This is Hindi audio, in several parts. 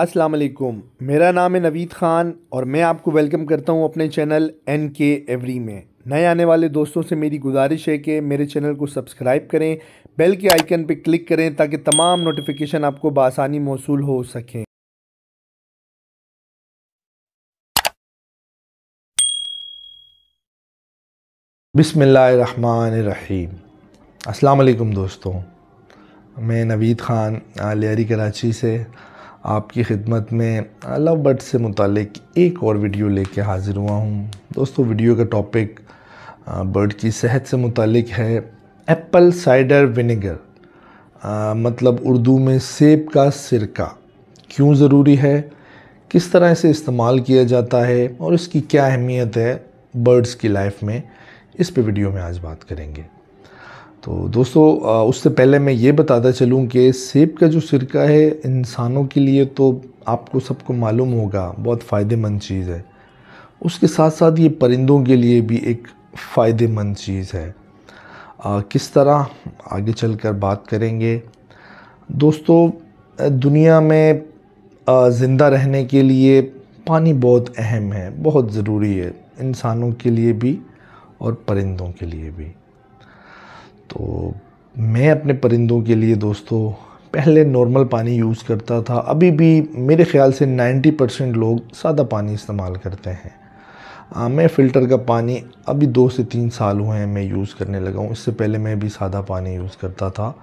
अस्सलाम वालेकुम मेरा नाम है नवीद ख़ान और मैं आपको वेलकम करता हूं अपने चैनल एन के एवरी में नए आने वाले दोस्तों से मेरी गुजारिश है कि मेरे चैनल को सब्सक्राइब करें बेल के आइकन पर क्लिक करें ताकि तमाम नोटिफिकेशन आपको बसानी मौसू हो सकें बिसमीम अस्सलाम वालेकुम दोस्तों मैं नवीद ख़ान लियारी कराची से आपकी खिदमत में लव बर्ड से मुतलक एक और वीडियो लेके हाज़िर हुआ हूँ दोस्तों वीडियो का टॉपिक बर्ड की सेहत से मुतलक है एप्पल साइडर विनेगर मतलब उर्दू में सेब का सिरका क्यों ज़रूरी है किस तरह इसे इस्तेमाल किया जाता है और इसकी क्या अहमियत है बर्ड्स की लाइफ में इस पे वीडियो में आज बात करेंगे तो दोस्तों उससे पहले मैं ये बताता चलूँ कि सेब का जो सिरका है इंसानों के लिए तो आपको सबको मालूम होगा बहुत फ़ायदेमंद चीज़ है उसके साथ साथ ये परिंदों के लिए भी एक फ़ायदेमंद चीज़ है आ, किस तरह आगे चलकर बात करेंगे दोस्तों दुनिया में ज़िंदा रहने के लिए पानी बहुत अहम है बहुत ज़रूरी है इंसानों के लिए भी और परिंदों के लिए भी तो मैं अपने परिंदों के लिए दोस्तों पहले नॉर्मल पानी यूज़ करता था अभी भी मेरे ख्याल से 90 परसेंट लोग सादा पानी इस्तेमाल करते हैं आ, मैं फ़िल्टर का पानी अभी दो से तीन साल हुए हैं मैं यूज़ करने लगा हूँ इससे पहले मैं भी सादा पानी यूज़ करता था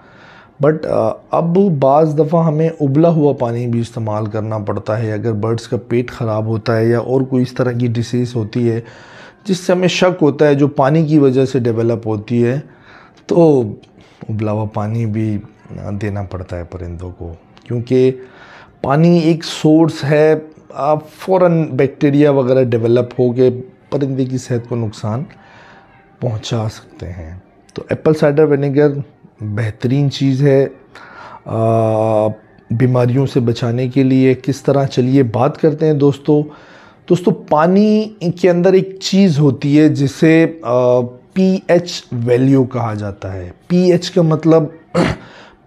बट अब बाज़ दफ़ा हमें उबला हुआ पानी भी इस्तेमाल करना पड़ता है अगर बर्ड्स का पेट ख़राब होता है या और कोई इस तरह की डिसीज़ होती है जिससे हमें शक होता है जो पानी की वजह से डेवलप होती है तो उबला हुआ पानी भी देना पड़ता है परिंदों को क्योंकि पानी एक सोर्स है आप फ़ौर बैक्टीरिया वगैरह डेवलप हो के परिंदे की सेहत को नुकसान पहुंचा सकते हैं तो एप्पल साइडर विनेगर बेहतरीन चीज़ है बीमारियों से बचाने के लिए किस तरह चलिए बात करते हैं दोस्तों दोस्तों पानी के अंदर एक चीज़ होती है जिसे आ, पीएच वैल्यू कहा जाता है पीएच का मतलब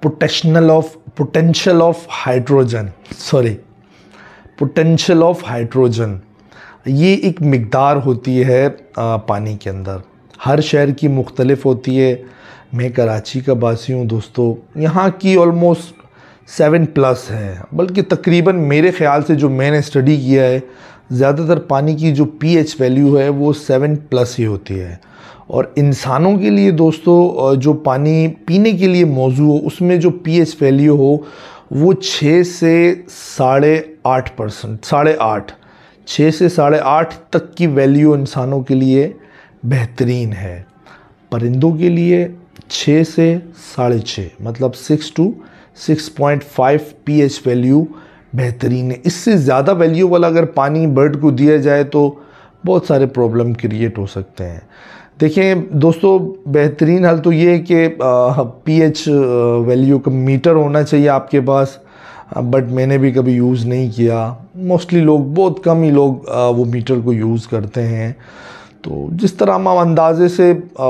potential of potential of hydrogen sorry potential of hydrogen ये एक मकदार होती है पानी के अंदर हर शहर की मुख्तलफ होती है मैं कराची का बासी हूँ दोस्तों यहाँ की ऑलमोस्ट सेवन प्लस है बल्कि तकरीबन मेरे ख्याल से जो मैंने स्टडी किया है ज़्यादातर पानी की जो पीएच वैल्यू है वो सेवन प्लस ही होती है और इंसानों के लिए दोस्तों जो पानी पीने के लिए मौजू हो उसमें जो पीएच वैल्यू हो वो छः से साढ़े आठ परसेंट साढ़े आठ छः से साढ़े आठ तक की वैल्यू इंसानों के लिए बेहतरीन है परिंदों के लिए छः से साढ़े छः मतलब six to six point five P H value बेहतरीन है इससे ज़्यादा वैल्यू वाला अगर पानी बर्ड को दिया जाए तो बहुत सारे प्रॉब्लम क्रिएट हो सकते हैं देखें दोस्तों बेहतरीन हल तो ये है कि पीएच एच वैल्यू का मीटर होना चाहिए आपके पास बट मैंने भी कभी यूज़ नहीं किया मोस्टली लोग बहुत कम ही लोग आ, वो मीटर को यूज़ करते हैं तो जिस तरह हम अंदाजे से आ,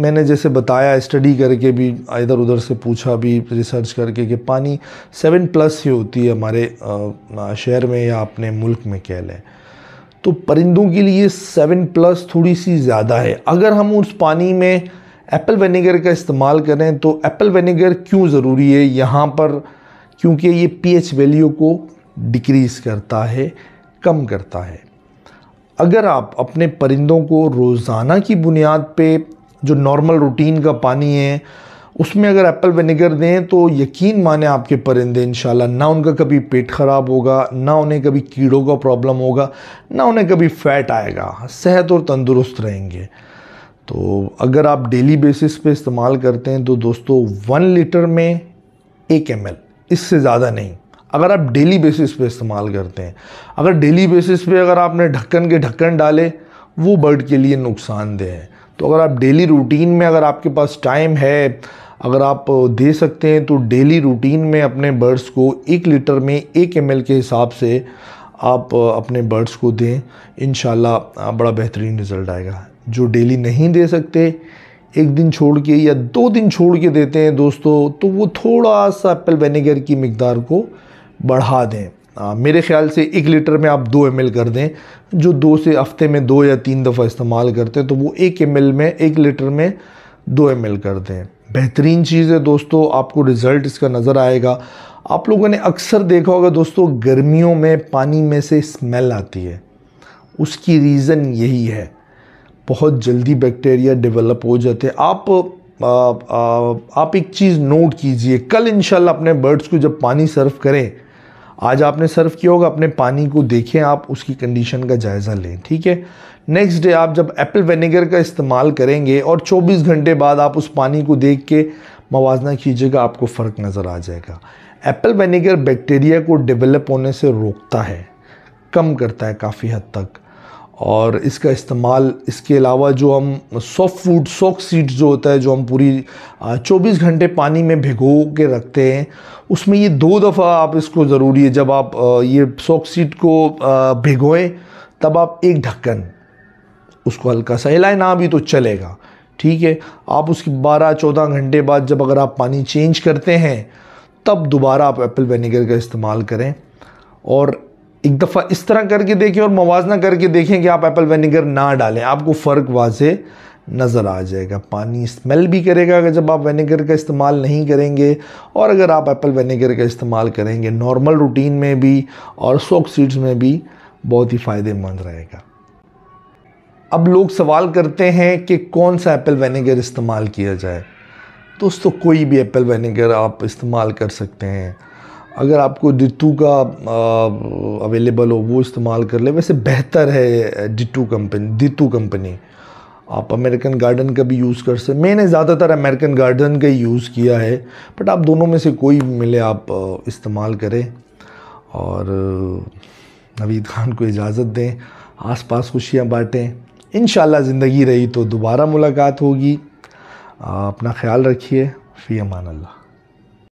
मैंने जैसे बताया स्टडी करके भी इधर उधर से पूछा भी रिसर्च करके कि पानी सेवन प्लस ही होती है हमारे शहर में या अपने मुल्क में कह लें तो परिंदों के लिए सेवन प्लस थोड़ी सी ज़्यादा है अगर हम उस पानी में एप्पल वेनेगर का इस्तेमाल करें तो एप्पल वेनेगर क्यों ज़रूरी है यहाँ पर क्योंकि ये पीएच वैल्यू को डिक्रीज़ करता है कम करता है अगर आप अपने परिंदों को रोज़ाना की बुनियाद पे जो नॉर्मल रूटीन का पानी है उसमें अगर एप्पल विनेगर दें तो यकीन माने आपके परिंदे इन ना उनका कभी पेट ख़राब होगा ना उन्हें कभी कीड़ों का प्रॉब्लम होगा ना उन्हें कभी फ़ैट आएगा सेहत और तंदुरुस्त रहेंगे तो अगर आप डेली बेसिस पे इस्तेमाल करते हैं तो दोस्तों वन लीटर में एक एम इससे ज़्यादा नहीं अगर आप डेली बेसिस पे इस्तेमाल करते हैं अगर डेली बेसिस पे अगर आपने ढक्कन के ढक्कन डाले वो बर्ड के लिए नुकसानदेह है तो अगर आप डेली रूटीन में अगर आपके पास टाइम है अगर आप दे सकते हैं तो डेली रूटीन में अपने बर्ड्स को एक लीटर में एक एम के हिसाब से आप अपने बर्ड्स को दें इन बड़ा बेहतरीन रिज़ल्ट आएगा जो डेली नहीं दे सकते एक दिन छोड़ के या दो दिन छोड़ के देते हैं दोस्तों तो वो थोड़ा सा एप्पल वेनेगर की मकदार को बढ़ा दें मेरे ख्याल से एक लीटर में आप दो एम कर दें जो दो से हफ्ते में दो या तीन दफ़ा इस्तेमाल करते हैं तो वो एक एम में एक लीटर में दो एम कर दें बेहतरीन चीज़ है दोस्तों आपको रिज़ल्ट इसका नज़र आएगा आप लोगों ने अक्सर देखा होगा दोस्तों गर्मियों में पानी में से स्मेल आती है उसकी रीज़न यही है बहुत जल्दी बैक्टीरिया डेवलप हो जाते हैं आप आ, आ, आप एक चीज़ नोट कीजिए कल इंशाल्लाह अपने बर्ड्स को जब पानी सर्व करें आज आपने सर्व किया होगा अपने पानी को देखें आप उसकी कंडीशन का जायज़ा लें ठीक है नेक्स्ट डे आप जब एप्पल वेनेगर का इस्तेमाल करेंगे और 24 घंटे बाद आप उस पानी को देख के मवाजना कीजिएगा आपको फ़र्क नज़र आ जाएगा एप्पल वेनेगर बैक्टीरिया को डेवलप होने से रोकता है कम करता है काफ़ी हद तक और इसका इस्तेमाल इसके अलावा जो हम सॉफ्ट फूड सॉक सीड्स जो होता है जो हम पूरी 24 घंटे पानी में भिगो के रखते हैं उसमें ये दो दफ़ा आप इसको ज़रूरी है जब आप ये सॉक सीड को भिगोएं तब आप एक ढक्कन उसको हल्का सा हिलाए ना भी तो चलेगा ठीक है आप उसकी 12-14 घंटे बाद जब अगर आप पानी चेंज करते हैं तब दोबारा आप एप्पल वेनेगर का इस्तेमाल करें और एक दफ़ा इस तरह करके देखें और मवाजना करके देखें कि आप एप्पल वेनेगर ना डालें आपको फ़र्क वाजे नज़र आ जाएगा पानी स्मेल भी करेगा अगर जब आप वेनेगर का इस्तेमाल नहीं करेंगे और अगर आप एप्पल वेनेगर का इस्तेमाल करेंगे नॉर्मल रूटीन में भी और सोक सीड्स में भी बहुत ही फ़ायदेमंद रहेगा अब लोग सवाल करते हैं कि कौन सा एप्पल वेनेगर इस्तेमाल किया जाए दोस्तों कोई भी एप्पल वेनेगर आप इस्तेमाल कर सकते हैं अगर आपको डिटू का अवेलेबल हो वो इस्तेमाल कर ले वैसे बेहतर है डिटू कंपनी डिटू कंपनी आप अमेरिकन गार्डन का भी यूज़ कर सकते मैंने ज़्यादातर अमेरिकन गार्डन का ही यूज़ किया है बट आप दोनों में से कोई मिले आप इस्तेमाल करें और नवीद खान को इजाज़त दें आसपास खुशियाँ बाँटें इन ज़िंदगी रही तो दोबारा मुलाकात होगी अपना ख्याल रखिए फ़ी अमान अल्लाह